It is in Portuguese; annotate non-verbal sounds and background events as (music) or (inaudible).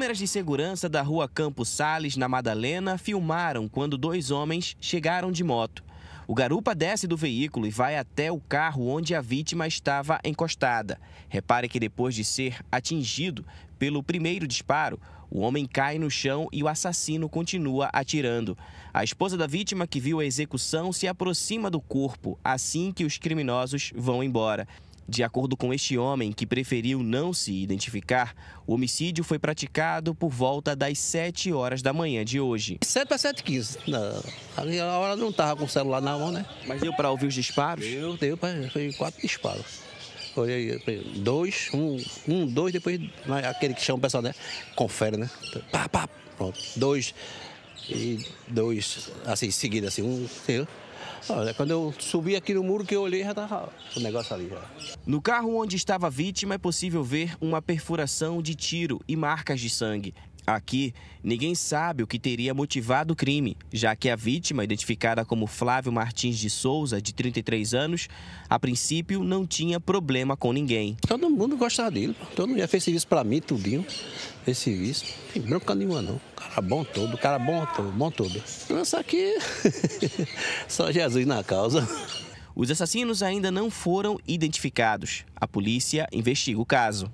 Câmeras de segurança da rua Campos Sales, na Madalena, filmaram quando dois homens chegaram de moto. O garupa desce do veículo e vai até o carro onde a vítima estava encostada. Repare que depois de ser atingido pelo primeiro disparo, o homem cai no chão e o assassino continua atirando. A esposa da vítima que viu a execução se aproxima do corpo assim que os criminosos vão embora. De acordo com este homem, que preferiu não se identificar, o homicídio foi praticado por volta das 7 horas da manhã de hoje. 7 para 7 15. Não, ali a hora não estava com o celular na mão, né? Mas deu para ouvir os disparos? Deu, deu, para foi quatro disparos. Foi dois, um, um, dois, depois né, aquele que chama o pessoal, né? Confere, né? Pá, pá, pronto. Dois e dois, assim, seguido, assim, um, sei lá. Olha, quando eu subi aqui no muro que eu olhei, já estava o negócio ali. Já. No carro onde estava a vítima é possível ver uma perfuração de tiro e marcas de sangue. Aqui, ninguém sabe o que teria motivado o crime, já que a vítima, identificada como Flávio Martins de Souza, de 33 anos, a princípio não tinha problema com ninguém. Todo mundo gostava dele, todo mundo já fez serviço para mim, tudinho, fez serviço. Não tem bronca nenhuma, não. Cara bom todo, cara bom todo, bom todo. Só que (laughs) só Jesus na causa. Os assassinos ainda não foram identificados. A polícia investiga o caso.